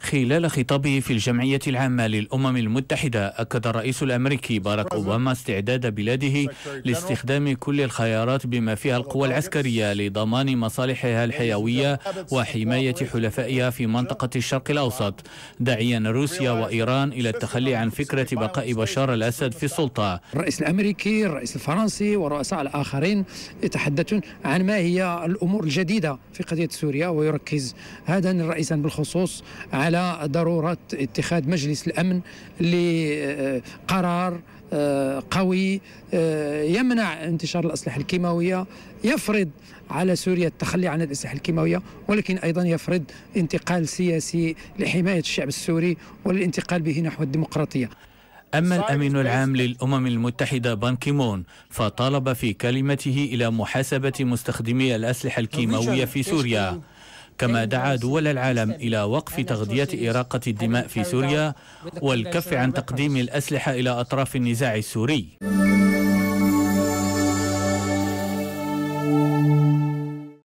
خلال خطابه في الجمعية العامة للأمم المتحدة أكد الرئيس الأمريكي باراك أوباما استعداد بلاده لاستخدام كل الخيارات بما فيها القوى العسكرية لضمان مصالحها الحيوية وحماية حلفائها في منطقة الشرق الأوسط داعيا روسيا وإيران إلى التخلي عن فكرة بقاء بشار الأسد في السلطة الرئيس الأمريكي الرئيس الفرنسي ورؤساء الآخرين يتحدثون عن ما هي الأمور الجديدة في قضية سوريا ويركز هذا الرئيس بالخصوص عن على ضروره اتخاذ مجلس الامن لقرار آه، قوي آه، يمنع انتشار الاسلحه الكيماويه يفرض على سوريا التخلي عن الاسلحه الكيماويه ولكن ايضا يفرض انتقال سياسي لحمايه الشعب السوري والانتقال به نحو الديمقراطيه أما الأمين العام للأمم المتحدة بانكيمون فطالب في كلمته إلى محاسبة مستخدمي الأسلحة الكيماوية في سوريا كما دعا دول العالم إلى وقف تغذية إراقة الدماء في سوريا والكف عن تقديم الأسلحة إلى أطراف النزاع السوري